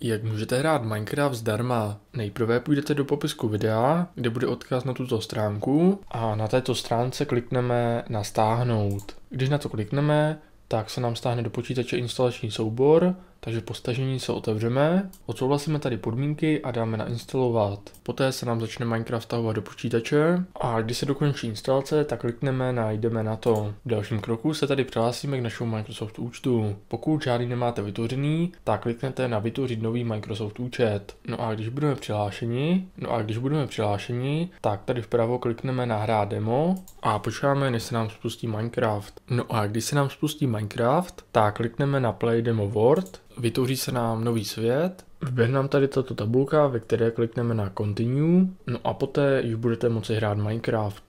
Jak můžete hrát Minecraft zdarma? Nejprve půjdete do popisku videa, kde bude odkaz na tuto stránku a na této stránce klikneme na stáhnout. Když na to klikneme, tak se nám stáhne do počítače instalační soubor takže po stažení se otevřeme, odsouhlasíme tady podmínky a dáme nainstalovat. Poté se nám začne Minecraft stahovat do počítače a když se dokončí instalace, tak klikneme a jdeme na to. V dalším kroku se tady přihlásíme k našemu Microsoft účtu. Pokud žádný nemáte vytvořený, tak kliknete na vytvořit nový Microsoft účet. No a když budeme přihlášeni, no a když budeme přihlášeni, tak tady vpravo klikneme na hrát demo a počkáme, než se nám spustí Minecraft. No a když se nám spustí Minecraft, tak klikneme na play demo world vytvoří se nám nový svět, vyběhne nám tady tato tabulka, ve které klikneme na Continue, no a poté již budete moci hrát Minecraft.